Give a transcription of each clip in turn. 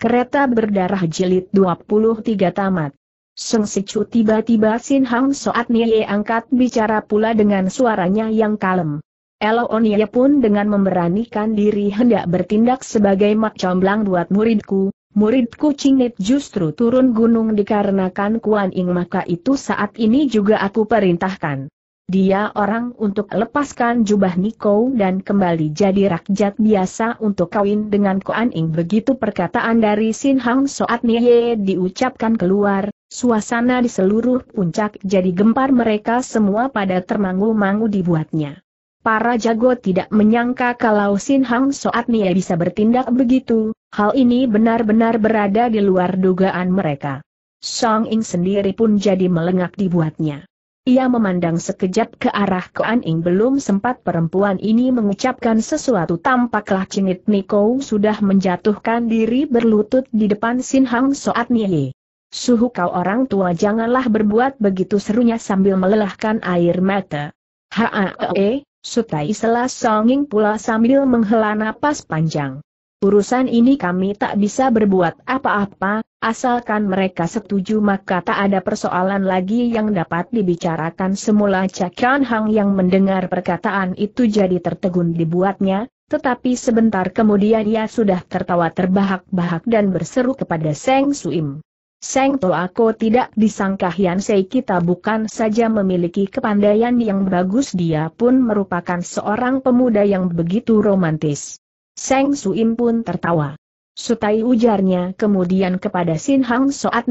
Kereta berdarah jilid 23 tamat. Seng Sicu tiba-tiba Sin Hang Soat Nye angkat bicara pula dengan suaranya yang kalem. Elo Nye pun dengan memberanikan diri hendak bertindak sebagai mak comblang buat muridku, muridku Cingit justru turun gunung dikarenakan Kuan Ing maka itu saat ini juga aku perintahkan. Dia orang untuk lepaskan jubah Niko dan kembali jadi rakyat biasa untuk kawin dengan Koan Ing. Begitu perkataan dari Sin Hang Soat Nye diucapkan keluar, suasana di seluruh puncak jadi gempar mereka semua pada termangu-mangu dibuatnya. Para jago tidak menyangka kalau Sin Hang Soat Nye bisa bertindak begitu, hal ini benar-benar berada di luar dugaan mereka. Song Ing sendiri pun jadi melengak dibuatnya. Ia memandang sekejap ke arah Koan Ing belum sempat perempuan ini mengucapkan sesuatu tampaklah Cingit Niko sudah menjatuhkan diri berlutut di depan Sin Hang Soat Nye. Suhu kau orang tua janganlah berbuat begitu serunya sambil melelahkan air mata. Haa eh, Sutai Selas Songing pula sambil menghela napas panjang. Urusan ini kami tak bisa berbuat apa-apa, asalkan mereka setuju maka tak ada persoalan lagi yang dapat dibicarakan semula Cakian Hang yang mendengar perkataan itu jadi tertegun dibuatnya, tetapi sebentar kemudian ia sudah tertawa terbahak-bahak dan berseru kepada Seng Suim. Seng Toh aku tidak disangka Hian Sei kita bukan saja memiliki kepandaian yang bagus dia pun merupakan seorang pemuda yang begitu romantis. Seng Suim pun tertawa. Sutai ujarnya kemudian kepada Sin Hang Soat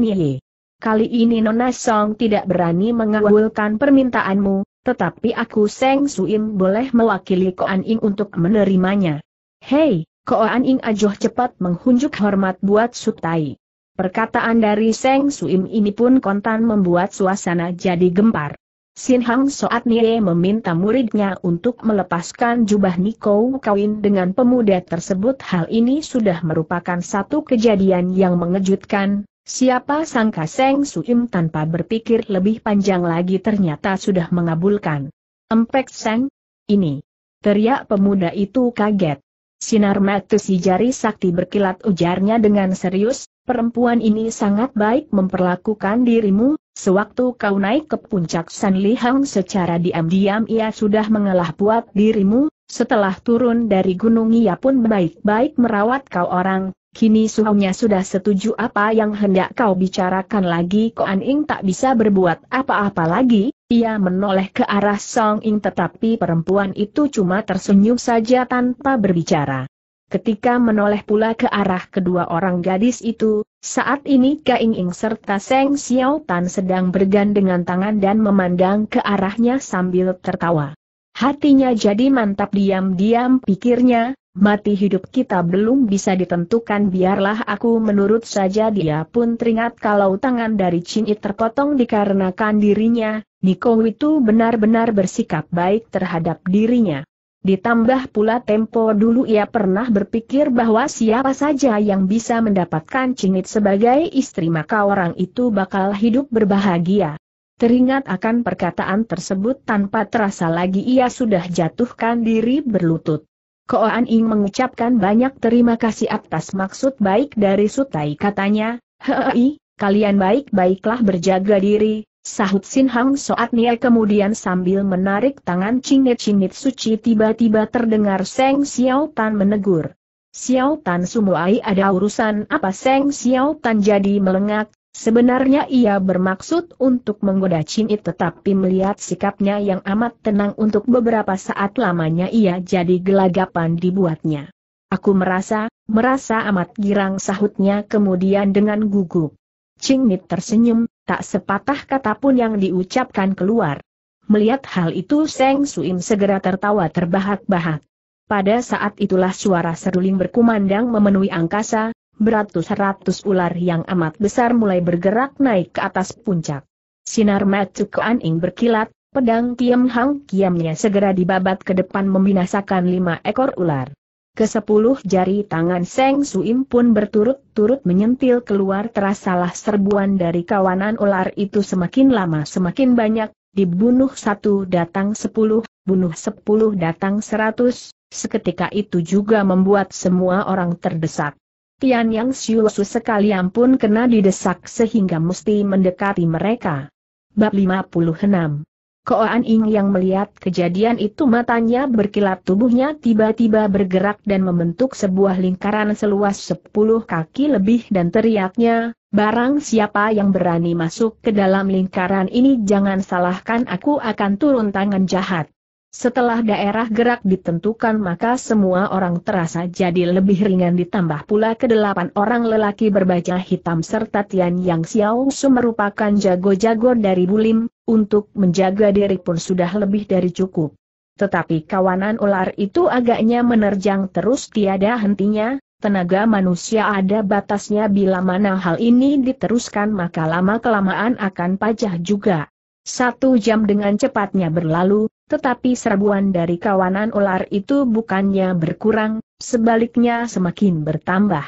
Kali ini Nona Song tidak berani mengabulkan permintaanmu, tetapi aku Seng Suim boleh mewakili Koan Ing untuk menerimanya. Hei, Koan Ing ajoh cepat menghunjuk hormat buat Sutai. Perkataan dari Seng Suim ini pun kontan membuat suasana jadi gempar. Sin Hang Soat Nie meminta muridnya untuk melepaskan jubah Niko kawin dengan pemuda tersebut. Hal ini sudah merupakan satu kejadian yang mengejutkan. Siapa sangka Seng Suim tanpa berpikir lebih panjang lagi ternyata sudah mengabulkan. Empek Seng? Ini. Teriak pemuda itu kaget. Sinar mata si jari sakti berkilat ujarnya dengan serius, perempuan ini sangat baik memperlakukan dirimu, Sewaktu kau naik ke puncak San Hang secara diam-diam ia sudah mengalah buat dirimu, setelah turun dari gunung ia pun baik-baik merawat kau orang, kini suhunya sudah setuju apa yang hendak kau bicarakan lagi Koan Ing tak bisa berbuat apa-apa lagi, ia menoleh ke arah Song Ing tetapi perempuan itu cuma tersenyum saja tanpa berbicara. Ketika menoleh pula ke arah kedua orang gadis itu, saat ini Kaing Ing serta Seng Xiao Tan sedang bergandengan tangan dan memandang ke arahnya sambil tertawa. Hatinya jadi mantap diam-diam pikirnya, mati hidup kita belum bisa ditentukan biarlah aku menurut saja dia pun teringat kalau tangan dari Chin It terpotong dikarenakan dirinya, Niko itu benar-benar bersikap baik terhadap dirinya. Ditambah pula tempo dulu ia pernah berpikir bahwa siapa saja yang bisa mendapatkan cingit sebagai istri maka orang itu bakal hidup berbahagia. Teringat akan perkataan tersebut tanpa terasa lagi ia sudah jatuhkan diri berlutut. Koan Ing mengucapkan banyak terima kasih atas maksud baik dari Sutai katanya, Hei, kalian baik-baiklah berjaga diri, Sahut Sin Hang Soat Nia kemudian sambil menarik tangan cingit-cingit suci tiba-tiba terdengar Seng Xiao Tan menegur. Xiao Tan Sumuai ada urusan apa Seng Xiao Tan jadi melengak, sebenarnya ia bermaksud untuk menggoda cingit tetapi melihat sikapnya yang amat tenang untuk beberapa saat lamanya ia jadi gelagapan dibuatnya. Aku merasa, merasa amat girang sahutnya kemudian dengan gugup. Cingnit tersenyum, tak sepatah kata pun yang diucapkan keluar. Melihat hal itu Seng Suim segera tertawa terbahak-bahak. Pada saat itulah suara seruling berkumandang memenuhi angkasa, beratus-ratus ular yang amat besar mulai bergerak naik ke atas puncak. Sinar ke Aning berkilat, pedang Tiem Hang Kiamnya segera dibabat ke depan membinasakan lima ekor ular. Kesepuluh jari tangan Seng Suim pun berturut-turut menyentil keluar terasalah serbuan dari kawanan ular itu semakin lama semakin banyak, dibunuh satu datang sepuluh, bunuh sepuluh datang seratus, seketika itu juga membuat semua orang terdesak. Tian Yang Siusu sekalian pun kena didesak sehingga mesti mendekati mereka. Bab 56 Koan Ing yang melihat kejadian itu matanya berkilat tubuhnya tiba-tiba bergerak dan membentuk sebuah lingkaran seluas sepuluh kaki lebih dan teriaknya, barang siapa yang berani masuk ke dalam lingkaran ini jangan salahkan aku akan turun tangan jahat. Setelah daerah gerak ditentukan maka semua orang terasa jadi lebih ringan ditambah pula kedelapan orang lelaki berbaju hitam serta Tian Yang Xiao Su merupakan jago-jago dari Bulim, untuk menjaga diri pun sudah lebih dari cukup. Tetapi kawanan ular itu agaknya menerjang terus tiada hentinya, tenaga manusia ada batasnya bila mana hal ini diteruskan maka lama-kelamaan akan pajah juga. Satu jam dengan cepatnya berlalu, tetapi serbuan dari kawanan ular itu bukannya berkurang, sebaliknya semakin bertambah.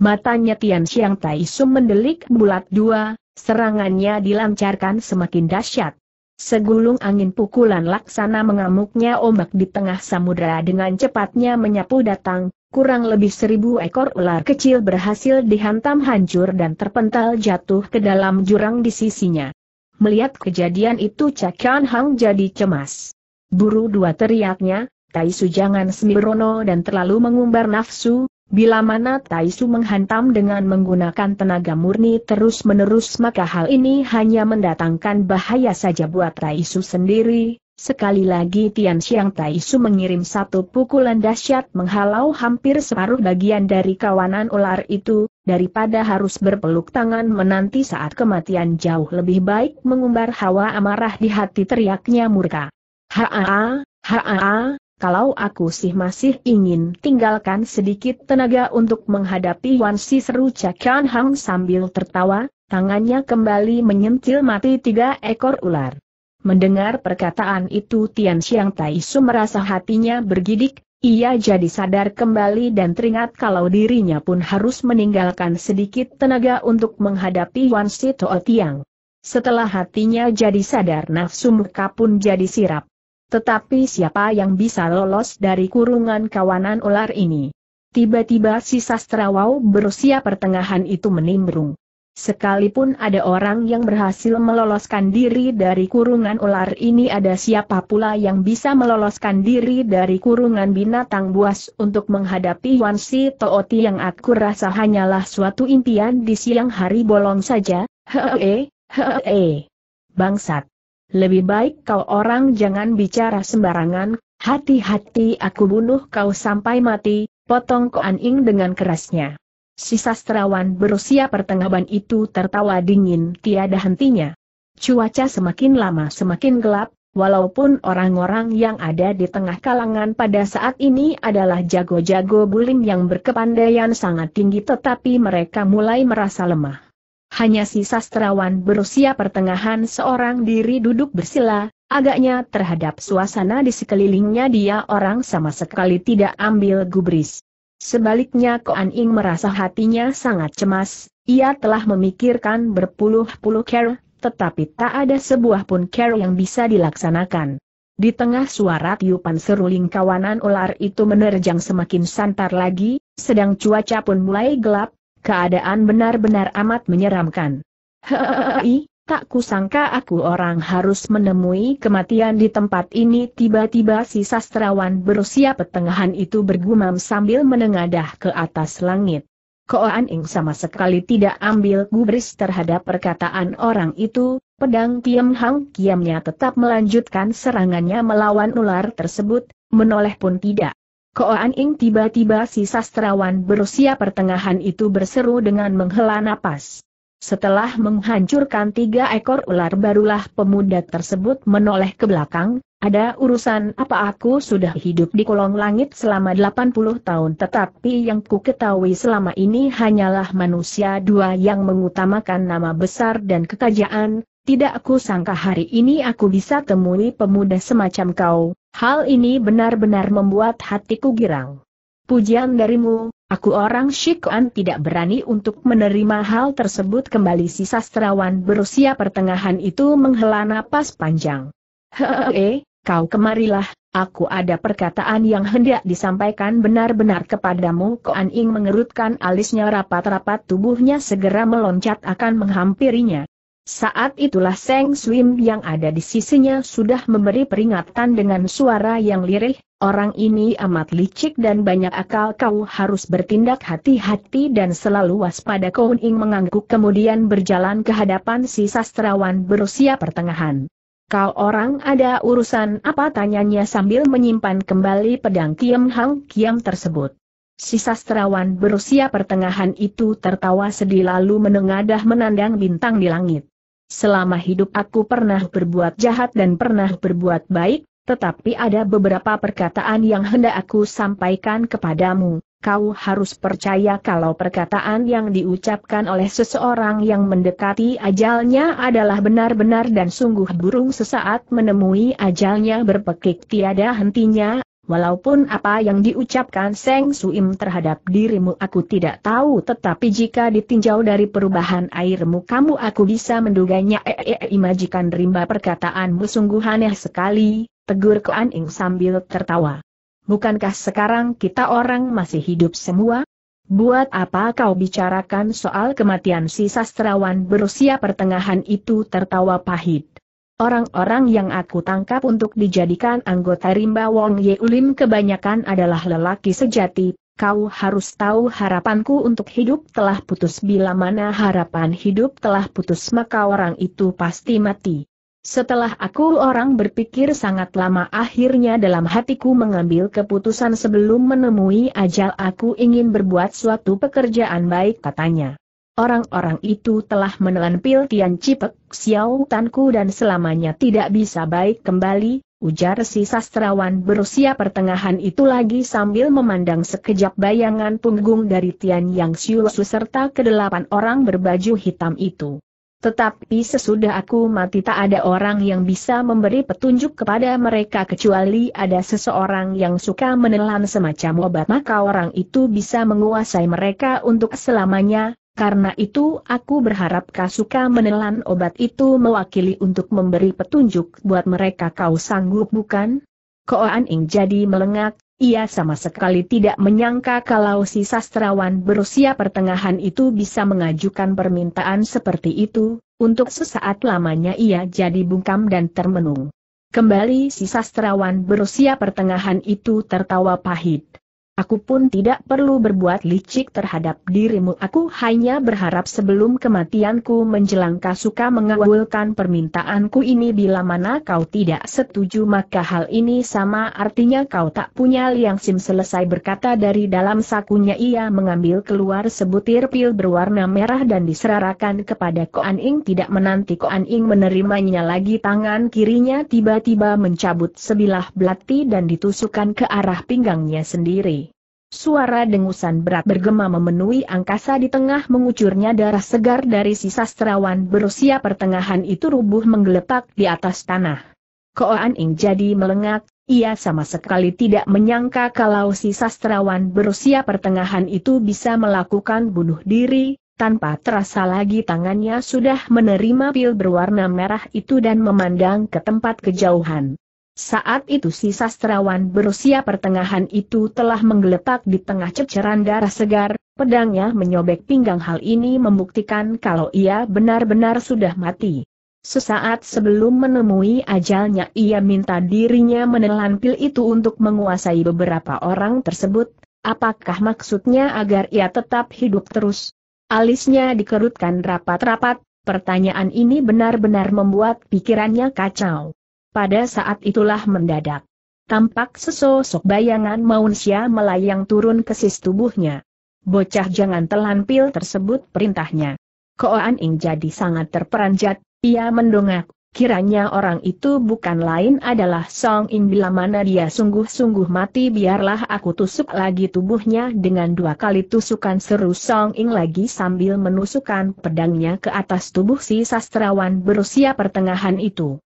Matanya Tian Xiang Tai Sum mendelik bulat dua, Serangannya dilancarkan semakin dahsyat. Segulung angin pukulan laksana mengamuknya ombak di tengah samudera dengan cepatnya menyapu datang, kurang lebih seribu ekor ular kecil berhasil dihantam hancur dan terpental jatuh ke dalam jurang di sisinya. Melihat kejadian itu Cakian Hang jadi cemas. Buru dua teriaknya, Tai Su jangan sembrono dan terlalu mengumbar nafsu, Bila mana Taisu menghantam dengan menggunakan tenaga murni terus-menerus maka hal ini hanya mendatangkan bahaya saja buat Taisu sendiri. Sekali lagi Tian Xiang Taisu mengirim satu pukulan dahsyat menghalau hampir separuh bagian dari kawanan ular itu, daripada harus berpeluk tangan menanti saat kematian jauh lebih baik mengumbar hawa amarah di hati teriaknya murka. Haa, haa, kalau aku sih masih ingin tinggalkan sedikit tenaga untuk menghadapi Wan Si seru Cakian Hang sambil tertawa, tangannya kembali menyentil mati tiga ekor ular. Mendengar perkataan itu Tian Xiang Tai Su merasa hatinya bergidik, ia jadi sadar kembali dan teringat kalau dirinya pun harus meninggalkan sedikit tenaga untuk menghadapi Wan Si Toa Tiang. Setelah hatinya jadi sadar nafsu muka pun jadi sirap. Tetapi siapa yang bisa lolos dari kurungan kawanan ular ini? Tiba-tiba si sastrawau berusia pertengahan itu menimbrung. Sekalipun ada orang yang berhasil meloloskan diri dari kurungan ular ini ada siapa pula yang bisa meloloskan diri dari kurungan binatang buas untuk menghadapi Wan Si Tooti yang aku rasa hanyalah suatu impian di siang hari bolong saja, hee, hee, bangsat. Lebih baik kau orang jangan bicara sembarangan, hati-hati aku bunuh kau sampai mati, potong Koan Ing dengan kerasnya. Si sastrawan berusia pertengahan itu tertawa dingin tiada hentinya. Cuaca semakin lama semakin gelap, walaupun orang-orang yang ada di tengah kalangan pada saat ini adalah jago-jago bulim yang berkepandaian sangat tinggi tetapi mereka mulai merasa lemah. Hanya si sastrawan berusia pertengahan seorang diri duduk bersila, agaknya terhadap suasana di sekelilingnya dia orang sama sekali tidak ambil gubris. Sebaliknya Koan Ing merasa hatinya sangat cemas, ia telah memikirkan berpuluh-puluh care, tetapi tak ada sebuah pun care yang bisa dilaksanakan. Di tengah suara tiupan seruling kawanan ular itu menerjang semakin santar lagi, sedang cuaca pun mulai gelap, Keadaan benar-benar amat menyeramkan. Hei, tak kusangka aku orang harus menemui kematian di tempat ini tiba-tiba si sastrawan berusia petengahan itu bergumam sambil menengadah ke atas langit. Koan Ing sama sekali tidak ambil gubris terhadap perkataan orang itu, pedang Kiam Hang Kiamnya tetap melanjutkan serangannya melawan ular tersebut, menoleh pun tidak. Koan Ing tiba-tiba si sastrawan berusia pertengahan itu berseru dengan menghela napas. Setelah menghancurkan tiga ekor ular barulah pemuda tersebut menoleh ke belakang, ada urusan apa aku sudah hidup di kolong langit selama 80 tahun tetapi yang ku ketahui selama ini hanyalah manusia dua yang mengutamakan nama besar dan kekayaan, tidak aku sangka hari ini aku bisa temui pemuda semacam kau, Hal ini benar-benar membuat hatiku girang. Pujian darimu, aku orang Shikuan tidak berani untuk menerima hal tersebut kembali si sastrawan berusia pertengahan itu menghela napas panjang. Hehehe, kau kemarilah, aku ada perkataan yang hendak disampaikan benar-benar kepadamu. Koan Ing mengerutkan alisnya rapat-rapat tubuhnya segera meloncat akan menghampirinya saat itulah Seng Swim yang ada di sisinya sudah memberi peringatan dengan suara yang lirih, orang ini amat licik dan banyak akal kau harus bertindak hati-hati dan selalu waspada Koon Ing mengangguk kemudian berjalan ke hadapan si sastrawan berusia pertengahan. Kau orang ada urusan apa tanyanya sambil menyimpan kembali pedang Kiam Hang Kiam tersebut. Si sastrawan berusia pertengahan itu tertawa sedih lalu menengadah menandang bintang di langit. Selama hidup aku pernah berbuat jahat dan pernah berbuat baik, tetapi ada beberapa perkataan yang hendak aku sampaikan kepadamu. Kau harus percaya kalau perkataan yang diucapkan oleh seseorang yang mendekati ajalnya adalah benar-benar dan sungguh burung sesaat menemui ajalnya berpekik tiada hentinya, Walaupun apa yang diucapkan Seng Suim terhadap dirimu aku tidak tahu tetapi jika ditinjau dari perubahan airmu kamu aku bisa menduganya e, e, e, imajikan rimba perkataanmu sungguh aneh sekali, tegur Kuan Ing sambil tertawa. Bukankah sekarang kita orang masih hidup semua? Buat apa kau bicarakan soal kematian si sastrawan berusia pertengahan itu tertawa pahit? Orang-orang yang aku tangkap untuk dijadikan anggota rimba Wong Ye Ulim kebanyakan adalah lelaki sejati, kau harus tahu harapanku untuk hidup telah putus bila mana harapan hidup telah putus maka orang itu pasti mati. Setelah aku orang berpikir sangat lama akhirnya dalam hatiku mengambil keputusan sebelum menemui ajal aku ingin berbuat suatu pekerjaan baik katanya. Orang-orang itu telah menelan pil Tian Cipek, Xiao Tanku dan selamanya tidak bisa baik kembali, ujar si sastrawan berusia pertengahan itu lagi sambil memandang sekejap bayangan punggung dari Tian Yang Xiu serta kedelapan orang berbaju hitam itu. Tetapi sesudah aku mati tak ada orang yang bisa memberi petunjuk kepada mereka kecuali ada seseorang yang suka menelan semacam obat maka orang itu bisa menguasai mereka untuk selamanya, karena itu aku berharap Kasuka menelan obat itu mewakili untuk memberi petunjuk buat mereka kau sanggup bukan? Koan Ing jadi melengak, ia sama sekali tidak menyangka kalau si sastrawan berusia pertengahan itu bisa mengajukan permintaan seperti itu, untuk sesaat lamanya ia jadi bungkam dan termenung. Kembali si sastrawan berusia pertengahan itu tertawa pahit. Aku pun tidak perlu berbuat licik terhadap dirimu. Aku hanya berharap sebelum kematianku menjelang kasuka mengawulkan permintaanku ini bila mana kau tidak setuju maka hal ini sama artinya kau tak punya liang sim selesai berkata dari dalam sakunya ia mengambil keluar sebutir pil berwarna merah dan diserarakan kepada Koan Ing tidak menanti Koan Ing menerimanya lagi tangan kirinya tiba-tiba mencabut sebilah belati dan ditusukkan ke arah pinggangnya sendiri. Suara dengusan berat bergema memenuhi angkasa di tengah mengucurnya darah segar dari si sastrawan berusia pertengahan itu rubuh menggeletak di atas tanah. Koan Ing jadi melengak, ia sama sekali tidak menyangka kalau si sastrawan berusia pertengahan itu bisa melakukan bunuh diri, tanpa terasa lagi tangannya sudah menerima pil berwarna merah itu dan memandang ke tempat kejauhan. Saat itu si sastrawan berusia pertengahan itu telah menggeletak di tengah ceceran darah segar, pedangnya menyobek pinggang hal ini membuktikan kalau ia benar-benar sudah mati. Sesaat sebelum menemui ajalnya ia minta dirinya menelan pil itu untuk menguasai beberapa orang tersebut, apakah maksudnya agar ia tetap hidup terus? Alisnya dikerutkan rapat-rapat, pertanyaan ini benar-benar membuat pikirannya kacau. Pada saat itulah mendadak. Tampak sesosok bayangan manusia melayang turun ke sis tubuhnya. Bocah jangan telan pil tersebut perintahnya. Koan Ing jadi sangat terperanjat, ia mendongak, kiranya orang itu bukan lain adalah Song Ing bila mana dia sungguh-sungguh mati biarlah aku tusuk lagi tubuhnya dengan dua kali tusukan seru Song Ing lagi sambil menusukkan pedangnya ke atas tubuh si sastrawan berusia pertengahan itu.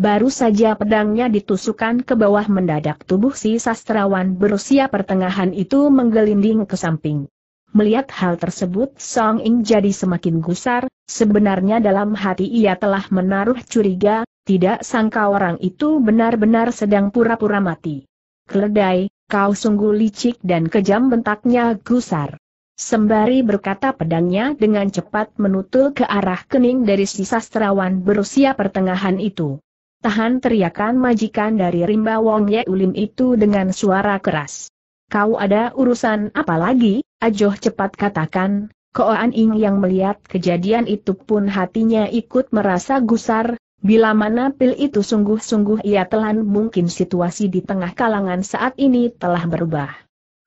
Baru saja pedangnya ditusukan ke bawah mendadak tubuh si sastrawan berusia pertengahan itu menggelinding ke samping. Melihat hal tersebut Song Ing jadi semakin gusar, sebenarnya dalam hati ia telah menaruh curiga, tidak sangka orang itu benar-benar sedang pura-pura mati. Keledai, kau sungguh licik dan kejam bentaknya gusar. Sembari berkata pedangnya dengan cepat menutul ke arah kening dari si sastrawan berusia pertengahan itu. Tahan teriakan majikan dari rimba Wong Ye Ulim itu dengan suara keras. Kau ada urusan apa lagi? Ajoh cepat katakan, Koan Ing yang melihat kejadian itu pun hatinya ikut merasa gusar, bila mana pil itu sungguh-sungguh ia telan mungkin situasi di tengah kalangan saat ini telah berubah.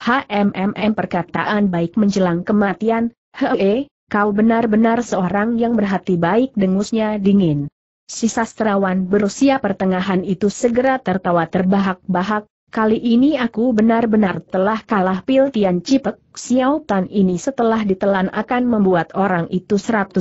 HMMM perkataan baik menjelang kematian, hee, kau benar-benar seorang yang berhati baik dengusnya dingin. Si sastrawan berusia pertengahan itu segera tertawa terbahak-bahak, kali ini aku benar-benar telah kalah pil Tian Cipek, Xiao Tan ini setelah ditelan akan membuat orang itu 100%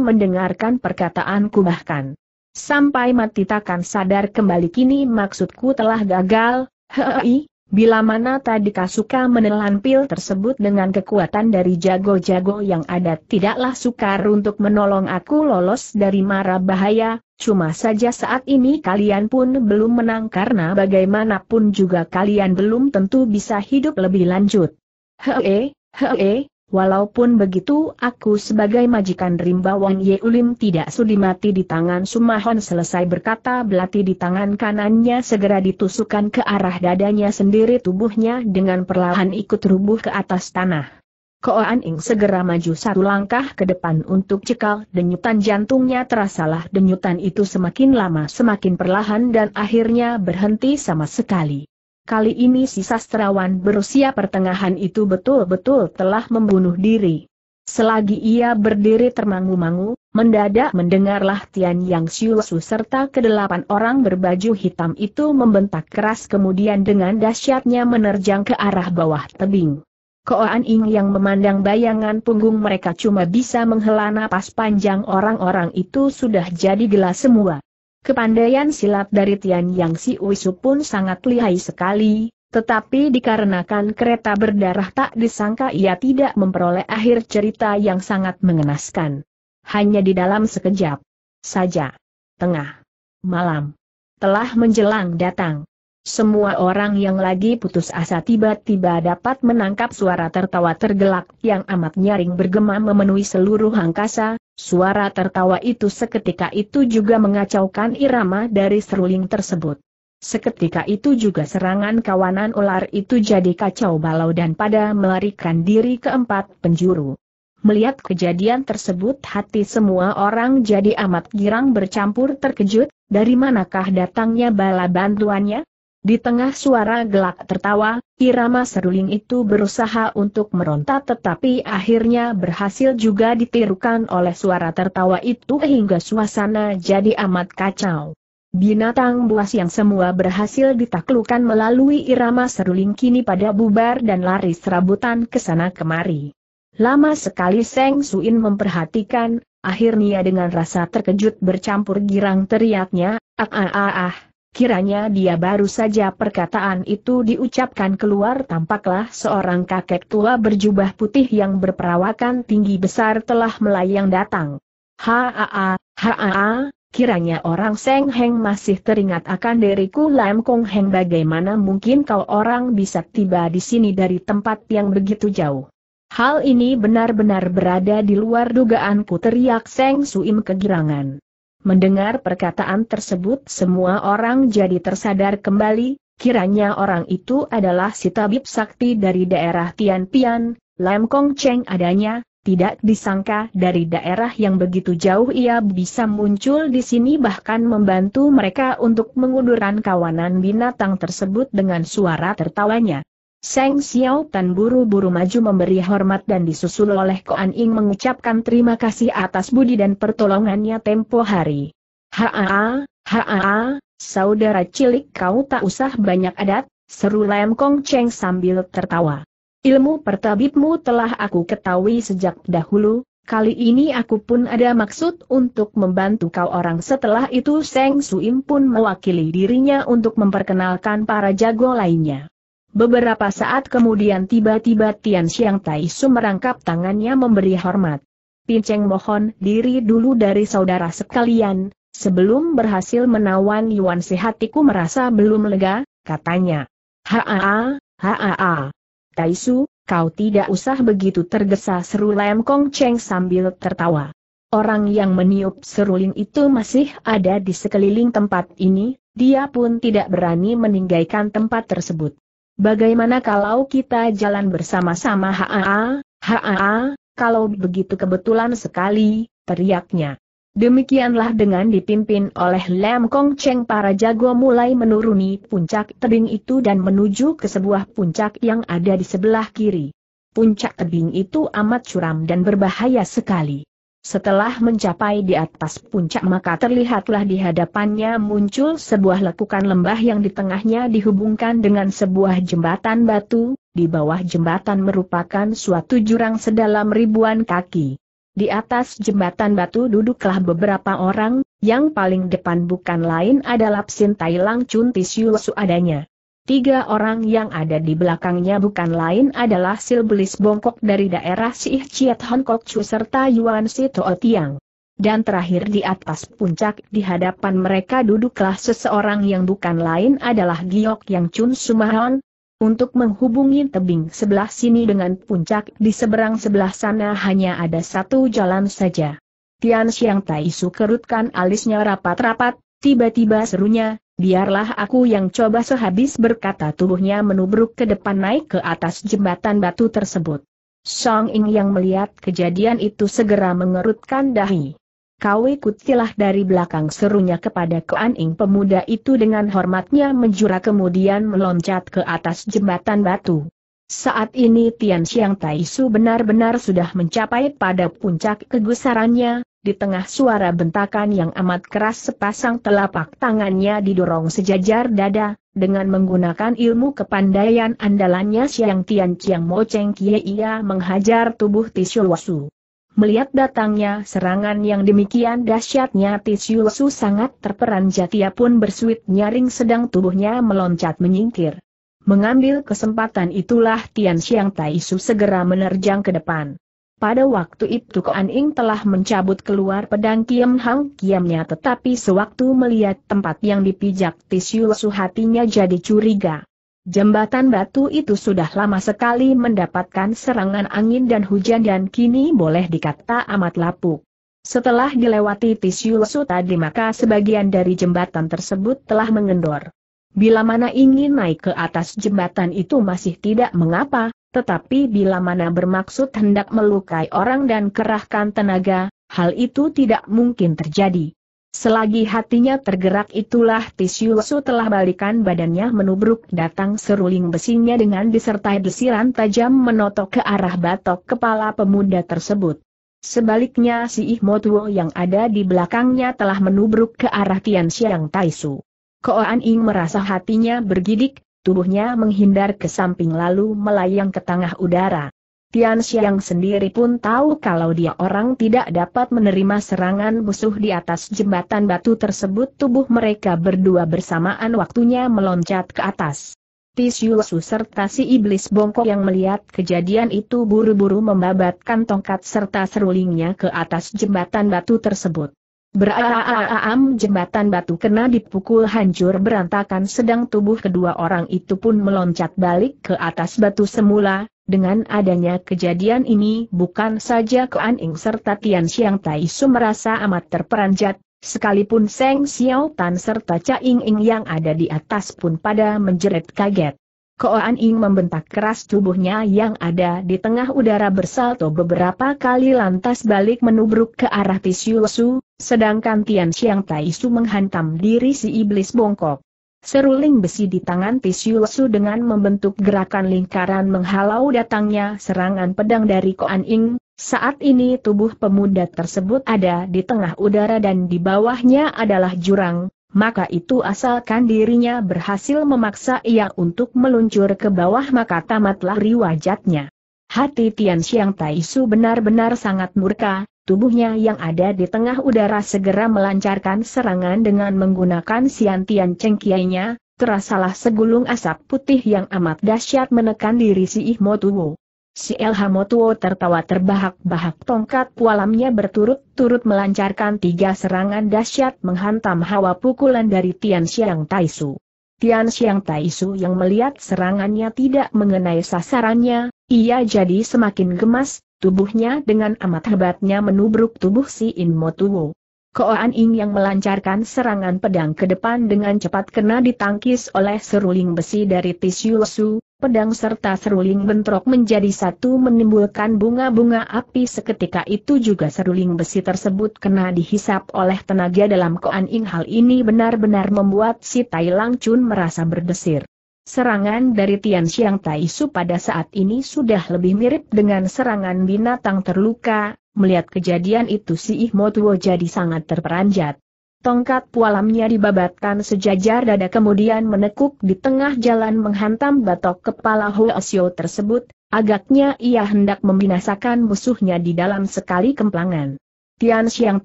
mendengarkan perkataanku bahkan. Sampai mati takkan sadar kembali kini maksudku telah gagal, hei, Bila mana tadi Kasuka menelan pil tersebut dengan kekuatan dari jago-jago yang ada tidaklah sukar untuk menolong aku lolos dari mara bahaya, cuma saja saat ini kalian pun belum menang karena bagaimanapun juga kalian belum tentu bisa hidup lebih lanjut. Hee, hee, Walaupun begitu aku sebagai majikan rimba Wang Ulim tidak sudi mati di tangan Sumahon selesai berkata belati di tangan kanannya segera ditusukkan ke arah dadanya sendiri tubuhnya dengan perlahan ikut rubuh ke atas tanah. Koan Ing segera maju satu langkah ke depan untuk cekal denyutan jantungnya terasalah denyutan itu semakin lama semakin perlahan dan akhirnya berhenti sama sekali kali ini si sastrawan berusia pertengahan itu betul-betul telah membunuh diri. Selagi ia berdiri termangu-mangu, mendadak mendengarlah Tian Yang Xiu serta kedelapan orang berbaju hitam itu membentak keras kemudian dengan dahsyatnya menerjang ke arah bawah tebing. Koan Ing yang memandang bayangan punggung mereka cuma bisa menghela napas panjang orang-orang itu sudah jadi gelas semua. Kepandaian silat dari Tian Yang Si Uisu pun sangat lihai sekali, tetapi dikarenakan kereta berdarah tak disangka ia tidak memperoleh akhir cerita yang sangat mengenaskan. Hanya di dalam sekejap saja. Tengah malam telah menjelang datang. Semua orang yang lagi putus asa tiba-tiba dapat menangkap suara tertawa tergelak yang amat nyaring bergema memenuhi seluruh angkasa, Suara tertawa itu seketika itu juga mengacaukan irama dari seruling tersebut. Seketika itu juga serangan kawanan ular itu jadi kacau balau dan pada melarikan diri ke empat penjuru. Melihat kejadian tersebut hati semua orang jadi amat girang bercampur terkejut, dari manakah datangnya bala bantuannya? Di tengah suara gelak tertawa, irama seruling itu berusaha untuk meronta tetapi akhirnya berhasil juga ditirukan oleh suara tertawa itu hingga suasana jadi amat kacau. Binatang buas yang semua berhasil ditaklukkan melalui irama seruling kini pada bubar dan lari serabutan ke sana kemari. Lama sekali Seng Suin memperhatikan, akhirnya dengan rasa terkejut bercampur girang teriaknya, ah ah ah ah. Kiranya dia baru saja perkataan itu diucapkan keluar tampaklah seorang kakek tua berjubah putih yang berperawakan tinggi besar telah melayang datang. Haa, haa, kiranya orang Seng Heng masih teringat akan diriku Lam Kong Heng bagaimana mungkin kau orang bisa tiba di sini dari tempat yang begitu jauh. Hal ini benar-benar berada di luar dugaanku teriak Seng Suim kegirangan. Mendengar perkataan tersebut semua orang jadi tersadar kembali, kiranya orang itu adalah si tabib sakti dari daerah Tian Pian, Lam Kong Cheng adanya, tidak disangka dari daerah yang begitu jauh ia bisa muncul di sini bahkan membantu mereka untuk mengundurkan kawanan binatang tersebut dengan suara tertawanya. Seng tan buru-buru maju memberi hormat dan disusul oleh Koan Ying mengucapkan terima kasih atas budi dan pertolongannya tempo hari. Haa, haa, saudara cilik kau tak usah banyak adat, seru Lam Kong Cheng sambil tertawa. Ilmu pertabibmu telah aku ketahui sejak dahulu, kali ini aku pun ada maksud untuk membantu kau orang. Setelah itu Seng Suim pun mewakili dirinya untuk memperkenalkan para jago lainnya. Beberapa saat kemudian tiba-tiba Tian Xiang Tai Su merangkap tangannya memberi hormat. Pinceng mohon diri dulu dari saudara sekalian, sebelum berhasil menawan Yuan hatiku merasa belum lega, katanya. Haa, haa. Tai Su, kau tidak usah begitu tergesa seru Lam Kong Cheng sambil tertawa. Orang yang meniup seruling itu masih ada di sekeliling tempat ini, dia pun tidak berani meninggalkan tempat tersebut. Bagaimana kalau kita jalan bersama-sama haa, haa, kalau begitu kebetulan sekali, teriaknya. Demikianlah dengan dipimpin oleh Lam Kong Cheng para jago mulai menuruni puncak tebing itu dan menuju ke sebuah puncak yang ada di sebelah kiri. Puncak tebing itu amat curam dan berbahaya sekali. Setelah mencapai di atas puncak maka terlihatlah di hadapannya muncul sebuah lekukan lembah yang di tengahnya dihubungkan dengan sebuah jembatan batu, di bawah jembatan merupakan suatu jurang sedalam ribuan kaki. Di atas jembatan batu duduklah beberapa orang, yang paling depan bukan lain adalah Psin Chun Tisyu adanya. Tiga orang yang ada di belakangnya bukan lain adalah Silbelis Bongkok dari daerah Sih Chiat Hong Kok Chu serta Yuan Toa Tiang. Dan terakhir di atas puncak di hadapan mereka duduklah seseorang yang bukan lain adalah Giok Yang Chun Sumahon. Untuk menghubungi tebing sebelah sini dengan puncak di seberang sebelah sana hanya ada satu jalan saja. Tian Xiang Tai Su kerutkan alisnya rapat-rapat, tiba-tiba serunya, Biarlah aku yang coba sehabis berkata tubuhnya menubruk ke depan naik ke atas jembatan batu tersebut. Song Ing yang melihat kejadian itu segera mengerutkan dahi. Kau ikutilah dari belakang serunya kepada Kuan Ing pemuda itu dengan hormatnya menjura kemudian meloncat ke atas jembatan batu. Saat ini Tian Xiang Taisu benar-benar sudah mencapai pada puncak kegusarannya, di tengah suara bentakan yang amat keras sepasang telapak tangannya didorong sejajar dada, dengan menggunakan ilmu kepandaian andalannya Xiang Tian Xiang Mo Cheng Kie ia menghajar tubuh Tisu Wasu. Melihat datangnya serangan yang demikian dahsyatnya Tisu Wasu sangat terperanjat ia pun bersuit nyaring sedang tubuhnya meloncat menyingkir. Mengambil kesempatan itulah Tian Xiang Tai Su segera menerjang ke depan. Pada waktu itu Koan Ing telah mencabut keluar pedang Kiam Hang Kiamnya tetapi sewaktu melihat tempat yang dipijak Tisu Su hatinya jadi curiga. Jembatan batu itu sudah lama sekali mendapatkan serangan angin dan hujan dan kini boleh dikata amat lapuk. Setelah dilewati Tisu Su tadi maka sebagian dari jembatan tersebut telah mengendor. Bila mana ingin naik ke atas jembatan itu masih tidak mengapa, tetapi bila mana bermaksud hendak melukai orang dan kerahkan tenaga, hal itu tidak mungkin terjadi. Selagi hatinya tergerak itulah Tisyusu telah balikan badannya menubruk datang seruling besinya dengan disertai desiran tajam menotok ke arah batok kepala pemuda tersebut. Sebaliknya si Motuo yang ada di belakangnya telah menubruk ke arah Tian Xiang Taisu. Koan Ing merasa hatinya bergidik, tubuhnya menghindar ke samping lalu melayang ke tengah udara. Tian Xiang sendiri pun tahu kalau dia orang tidak dapat menerima serangan musuh di atas jembatan batu tersebut tubuh mereka berdua bersamaan waktunya meloncat ke atas. Tis Su serta si iblis bongkok yang melihat kejadian itu buru-buru membabatkan tongkat serta serulingnya ke atas jembatan batu tersebut. Beraam jembatan batu kena dipukul hancur berantakan sedang tubuh kedua orang itu pun meloncat balik ke atas batu semula, dengan adanya kejadian ini bukan saja Kuan Ing serta Tian Xiang Tai Su merasa amat terperanjat, sekalipun Seng Xiao Tan serta Cha Ing Ing yang ada di atas pun pada menjerit kaget. Koan Ing membentak keras tubuhnya yang ada di tengah udara bersalto beberapa kali lantas balik menubruk ke arah Tisiusu, sedangkan Tian Xiang Taisu menghantam diri si iblis bongkok. Seruling besi di tangan Tisiusu dengan membentuk gerakan lingkaran menghalau datangnya serangan pedang dari Koan Ing. Saat ini tubuh pemuda tersebut ada di tengah udara dan di bawahnya adalah jurang, maka itu asalkan dirinya berhasil memaksa ia untuk meluncur ke bawah maka tamatlah riwajatnya. Hati Tian Xiang Taisu benar-benar sangat murka, tubuhnya yang ada di tengah udara segera melancarkan serangan dengan menggunakan Tian siantian cengkiainya, terasalah segulung asap putih yang amat dahsyat menekan diri si Ihmo Tuwo. Si Elhamotuo tertawa terbahak-bahak tongkat pualamnya berturut-turut melancarkan tiga serangan dahsyat menghantam hawa pukulan dari Tian Xiang Taisu. Tian Xiang Taisu yang melihat serangannya tidak mengenai sasarannya, ia jadi semakin gemas, tubuhnya dengan amat hebatnya menubruk tubuh si Inmotuo. Koan Ying yang melancarkan serangan pedang ke depan dengan cepat kena ditangkis oleh seruling besi dari Tisyu Su, pedang serta seruling bentrok menjadi satu menimbulkan bunga-bunga api seketika itu juga seruling besi tersebut kena dihisap oleh tenaga dalam koan ing hal ini benar-benar membuat si Tai Lang Chun merasa berdesir. Serangan dari Tian Xiang Tai Su pada saat ini sudah lebih mirip dengan serangan binatang terluka, melihat kejadian itu si Ihmo Tuo jadi sangat terperanjat. Tongkat pualamnya dibabatkan sejajar dada kemudian menekuk di tengah jalan menghantam batok kepala Huo tersebut, agaknya ia hendak membinasakan musuhnya di dalam sekali kemplangan. Tian Xiang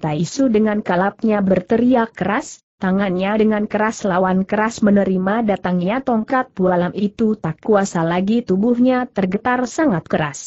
Taisu dengan kalapnya berteriak keras, tangannya dengan keras lawan keras menerima datangnya tongkat pualam itu tak kuasa lagi tubuhnya tergetar sangat keras.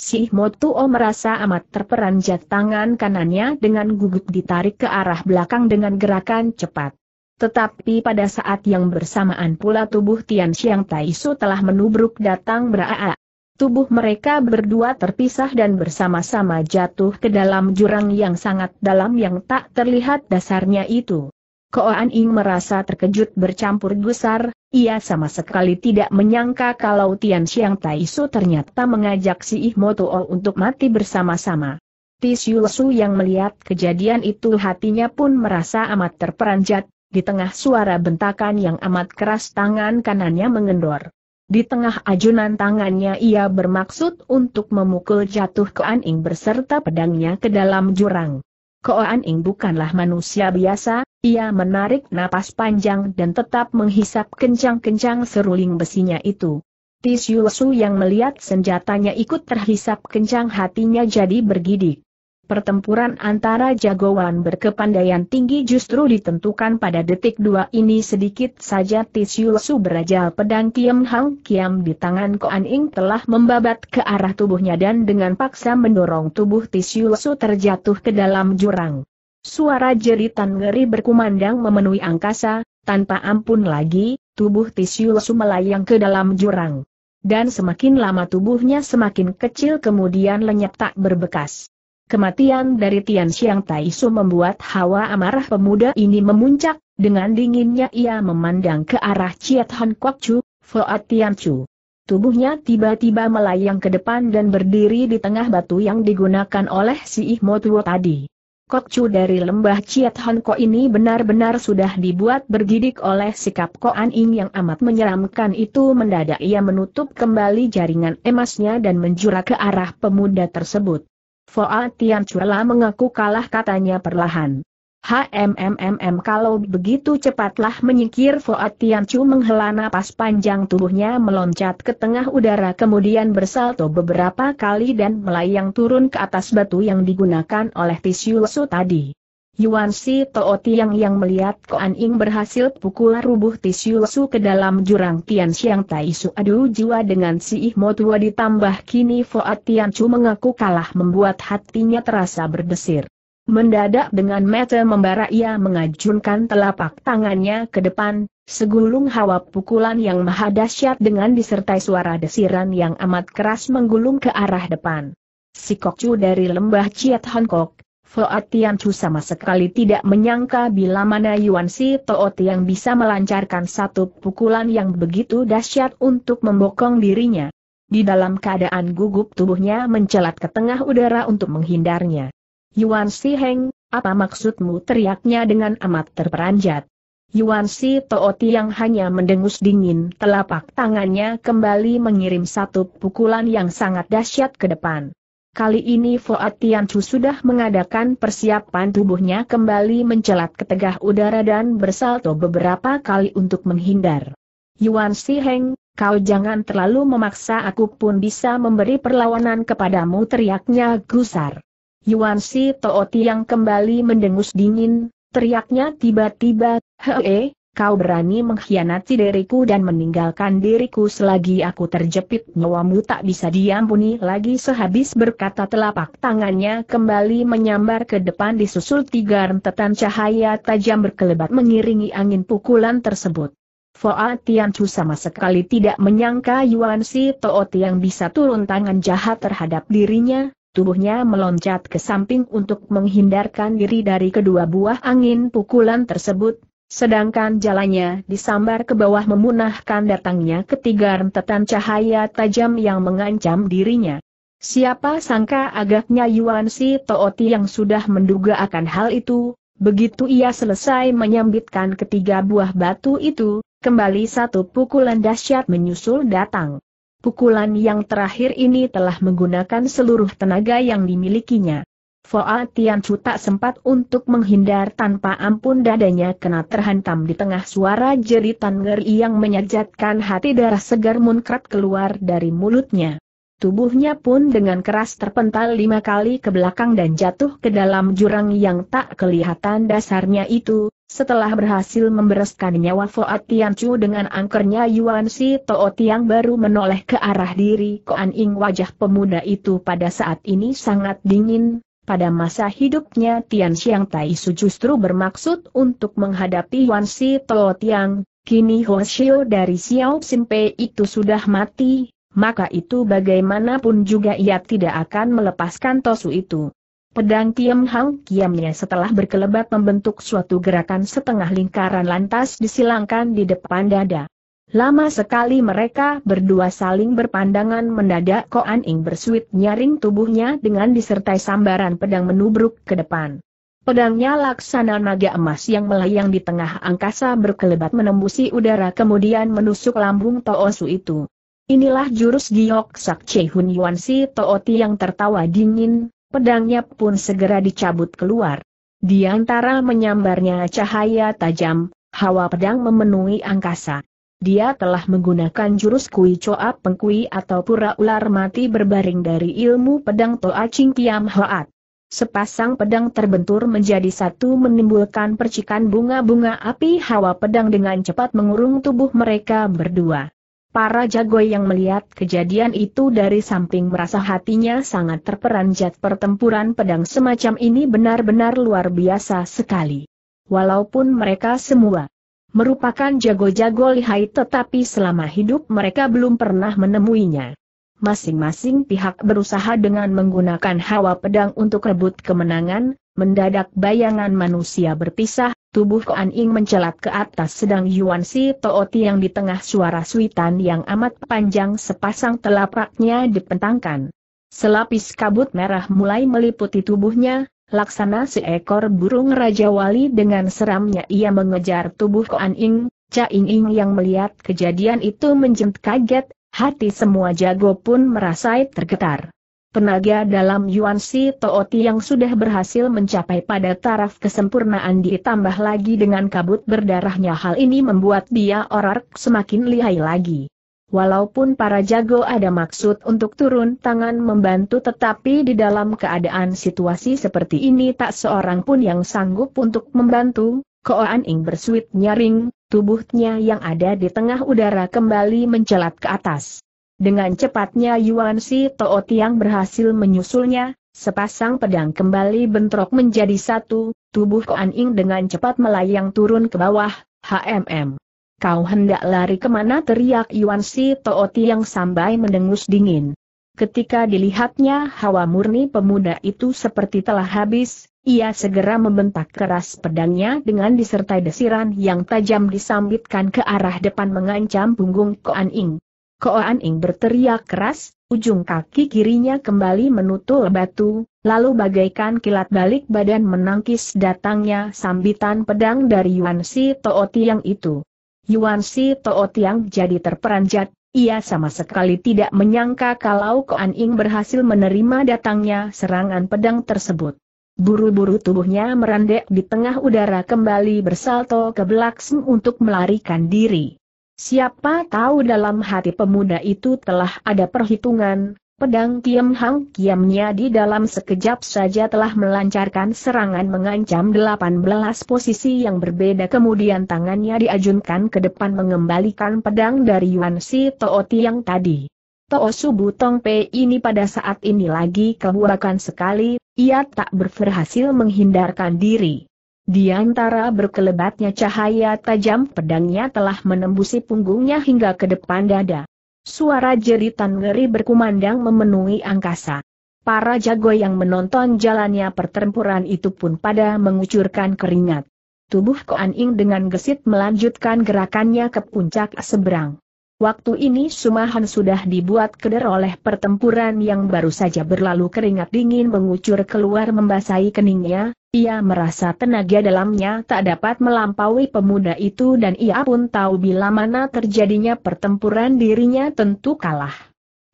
Si Motuo oh merasa amat terperanjat tangan kanannya dengan gugup ditarik ke arah belakang dengan gerakan cepat. Tetapi pada saat yang bersamaan pula tubuh Tian Xiang Taisu telah menubruk datang beraa. Tubuh mereka berdua terpisah dan bersama-sama jatuh ke dalam jurang yang sangat dalam yang tak terlihat dasarnya itu. An Ing merasa terkejut bercampur gusar, ia sama sekali tidak menyangka kalau Tian Xiang Tai Su ternyata mengajak si Mo Tuo untuk mati bersama-sama. Tis Su yang melihat kejadian itu hatinya pun merasa amat terperanjat, di tengah suara bentakan yang amat keras tangan kanannya mengendor. Di tengah ajunan tangannya ia bermaksud untuk memukul jatuh An Ing berserta pedangnya ke dalam jurang. Koan Ing bukanlah manusia biasa, ia menarik napas panjang dan tetap menghisap kencang-kencang seruling besinya itu. Tis Yusu yang melihat senjatanya ikut terhisap kencang hatinya jadi bergidik pertempuran antara jagoan berkepandaian tinggi justru ditentukan pada detik dua ini sedikit saja Tisu Su berajal pedang Kiam Hang Kiam di tangan Koan Ing telah membabat ke arah tubuhnya dan dengan paksa mendorong tubuh Tisu Su terjatuh ke dalam jurang. Suara jeritan ngeri berkumandang memenuhi angkasa, tanpa ampun lagi, tubuh Tisu Su melayang ke dalam jurang. Dan semakin lama tubuhnya semakin kecil kemudian lenyap tak berbekas. Kematian dari Tian Xiang Tai Su membuat hawa amarah pemuda ini memuncak, dengan dinginnya ia memandang ke arah Chiat Han Kok Chu, Foat Tian Chu. Tubuhnya tiba-tiba melayang ke depan dan berdiri di tengah batu yang digunakan oleh si Ihmo Tuo tadi. Chu dari lembah Chiat Han Kok ini benar-benar sudah dibuat bergidik oleh sikap Koan Ing yang amat menyeramkan itu mendadak ia menutup kembali jaringan emasnya dan menjura ke arah pemuda tersebut. Foa Tian Chuala mengaku kalah katanya perlahan. HMMMM kalau begitu cepatlah menyingkir Tian Chu menghela napas panjang tubuhnya meloncat ke tengah udara kemudian bersalto beberapa kali dan melayang turun ke atas batu yang digunakan oleh Tisiu Su tadi. Yuan Si Too Tiang yang melihat Koan Ing berhasil pukul rubuh tisu Su ke dalam jurang Tian Xiang Tai Su adu jiwa dengan si Mo tua ditambah kini Fuat Tian Chu mengaku kalah membuat hatinya terasa berdesir. Mendadak dengan mata membara ia mengajunkan telapak tangannya ke depan, segulung hawa pukulan yang maha dahsyat dengan disertai suara desiran yang amat keras menggulung ke arah depan. Si Kok Kokcu dari lembah Ciat Hongkok, Foa Chu sama sekali tidak menyangka bila mana Yuan Si Toot yang bisa melancarkan satu pukulan yang begitu dahsyat untuk membokong dirinya. Di dalam keadaan gugup tubuhnya mencelat ke tengah udara untuk menghindarnya. Yuan Si Heng, apa maksudmu teriaknya dengan amat terperanjat. Yuan Si Toot yang hanya mendengus dingin telapak tangannya kembali mengirim satu pukulan yang sangat dahsyat ke depan. Kali ini Fuad Chu sudah mengadakan persiapan tubuhnya kembali mencelat ke tegah udara dan bersalto beberapa kali untuk menghindar. Yuan Si Heng, kau jangan terlalu memaksa aku pun bisa memberi perlawanan kepadamu teriaknya gusar. Yuan Si Tooti yang kembali mendengus dingin, teriaknya tiba-tiba, hee, kau berani mengkhianati diriku dan meninggalkan diriku selagi aku terjepit nyawamu tak bisa diampuni lagi sehabis berkata telapak tangannya kembali menyambar ke depan disusul tiga rentetan cahaya tajam berkelebat mengiringi angin pukulan tersebut. Foa Tianchu sama sekali tidak menyangka Yuan Si Toot yang bisa turun tangan jahat terhadap dirinya, tubuhnya meloncat ke samping untuk menghindarkan diri dari kedua buah angin pukulan tersebut, Sedangkan jalannya disambar ke bawah memunahkan datangnya ketiga rentetan cahaya tajam yang mengancam dirinya. Siapa sangka agaknya Yuan Si Tooti yang sudah menduga akan hal itu, begitu ia selesai menyambitkan ketiga buah batu itu, kembali satu pukulan dahsyat menyusul datang. Pukulan yang terakhir ini telah menggunakan seluruh tenaga yang dimilikinya. Foa Tianchu tak sempat untuk menghindar tanpa ampun dadanya kena terhantam di tengah suara jeritan ngeri yang menyejatkan hati darah segar munkrat keluar dari mulutnya. Tubuhnya pun dengan keras terpental lima kali ke belakang dan jatuh ke dalam jurang yang tak kelihatan dasarnya itu, setelah berhasil membereskan nyawa Foa Tianchu dengan angkernya Yuan Si Too Tiang baru menoleh ke arah diri Koan Ing wajah pemuda itu pada saat ini sangat dingin, pada masa hidupnya Tian Xiang Tai Su justru bermaksud untuk menghadapi Wan Si Tuo Tiang, kini Xiu dari Xiao Simpe itu sudah mati, maka itu bagaimanapun juga ia tidak akan melepaskan Tosu itu. Pedang Tiam Hang Kiamnya setelah berkelebat membentuk suatu gerakan setengah lingkaran lantas disilangkan di depan dada. Lama sekali mereka berdua saling berpandangan mendadak Ko Ing bersuit nyaring tubuhnya dengan disertai sambaran pedang menubruk ke depan. Pedangnya laksana naga emas yang melayang di tengah angkasa berkelebat menembusi udara kemudian menusuk lambung Toosu itu. Inilah jurus Giok Sak Chehun Yuan Si Tooti yang tertawa dingin, pedangnya pun segera dicabut keluar. Di antara menyambarnya cahaya tajam, hawa pedang memenuhi angkasa. Dia telah menggunakan jurus kui coap pengkui atau pura ular mati berbaring dari ilmu pedang Toa Ching Kiam Hoat. Sepasang pedang terbentur menjadi satu menimbulkan percikan bunga-bunga api hawa pedang dengan cepat mengurung tubuh mereka berdua. Para jago yang melihat kejadian itu dari samping merasa hatinya sangat terperanjat pertempuran pedang semacam ini benar-benar luar biasa sekali. Walaupun mereka semua merupakan jago-jago lihai tetapi selama hidup mereka belum pernah menemuinya. Masing-masing pihak berusaha dengan menggunakan hawa pedang untuk rebut kemenangan, mendadak bayangan manusia berpisah, tubuh Koan Ing mencelat ke atas sedang Yuan Si Tooti yang di tengah suara suitan yang amat panjang sepasang telapaknya dipentangkan. Selapis kabut merah mulai meliputi tubuhnya, laksana seekor burung Raja Wali dengan seramnya ia mengejar tubuh Koan Ing, Cha Ing Ing yang melihat kejadian itu menjemt kaget, hati semua jago pun merasai tergetar. Penaga dalam Yuan Si Tooti yang sudah berhasil mencapai pada taraf kesempurnaan ditambah lagi dengan kabut berdarahnya hal ini membuat dia orak semakin lihai lagi. Walaupun para jago ada maksud untuk turun tangan membantu tetapi di dalam keadaan situasi seperti ini tak seorang pun yang sanggup untuk membantu, Koan Ing bersuit nyaring, tubuhnya yang ada di tengah udara kembali mencelat ke atas. Dengan cepatnya Yuan Si Tao Tiang berhasil menyusulnya, sepasang pedang kembali bentrok menjadi satu, tubuh Koan Ing dengan cepat melayang turun ke bawah, HMM. Kau hendak lari kemana teriak Yuan Si Tooti yang sambai mendengus dingin. Ketika dilihatnya hawa murni pemuda itu seperti telah habis, ia segera membentak keras pedangnya dengan disertai desiran yang tajam disambitkan ke arah depan mengancam punggung Koan Ing. Koan Ing berteriak keras, ujung kaki kirinya kembali menutul batu, lalu bagaikan kilat balik badan menangkis datangnya sambitan pedang dari Yuan Si Tooti yang itu. Yuan Si Too Tiang jadi terperanjat, ia sama sekali tidak menyangka kalau Koan Ing berhasil menerima datangnya serangan pedang tersebut. Buru-buru tubuhnya merendek di tengah udara kembali bersalto ke belakang untuk melarikan diri. Siapa tahu dalam hati pemuda itu telah ada perhitungan, Pedang Kiam Hang Kiamnya di dalam sekejap saja telah melancarkan serangan mengancam 18 posisi yang berbeda kemudian tangannya diajunkan ke depan mengembalikan pedang dari Yuan Si Tooti yang tadi. Toosu Butong Pei ini pada saat ini lagi kebuakan sekali, ia tak berhasil menghindarkan diri. Di antara berkelebatnya cahaya tajam pedangnya telah menembusi punggungnya hingga ke depan dada. Suara jeritan ngeri berkumandang memenuhi angkasa. Para jago yang menonton jalannya pertempuran itu pun pada mengucurkan keringat. Tubuh Koan Ing dengan gesit melanjutkan gerakannya ke puncak seberang. Waktu ini Sumahan sudah dibuat keder oleh pertempuran yang baru saja berlalu keringat dingin mengucur keluar membasahi keningnya, ia merasa tenaga dalamnya tak dapat melampaui pemuda itu dan ia pun tahu bila mana terjadinya pertempuran dirinya tentu kalah.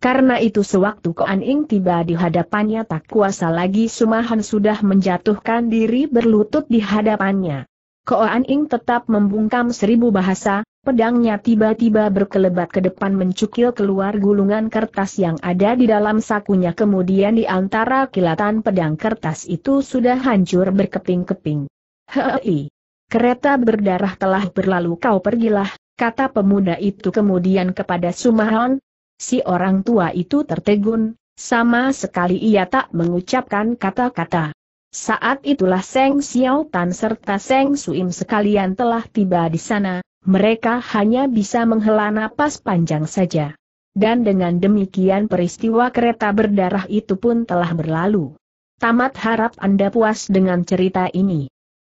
Karena itu sewaktu Koan Ing tiba di hadapannya tak kuasa lagi Sumahan sudah menjatuhkan diri berlutut di hadapannya. Koan Ing tetap membungkam seribu bahasa, pedangnya tiba-tiba berkelebat ke depan mencukil keluar gulungan kertas yang ada di dalam sakunya kemudian di antara kilatan pedang kertas itu sudah hancur berkeping-keping. Hei, kereta berdarah telah berlalu kau pergilah, kata pemuda itu kemudian kepada Sumahon. Si orang tua itu tertegun, sama sekali ia tak mengucapkan kata-kata. Saat itulah Seng Xiao Tan serta Seng Suim sekalian telah tiba di sana, mereka hanya bisa menghela napas panjang saja. Dan dengan demikian peristiwa kereta berdarah itu pun telah berlalu. Tamat harap Anda puas dengan cerita ini.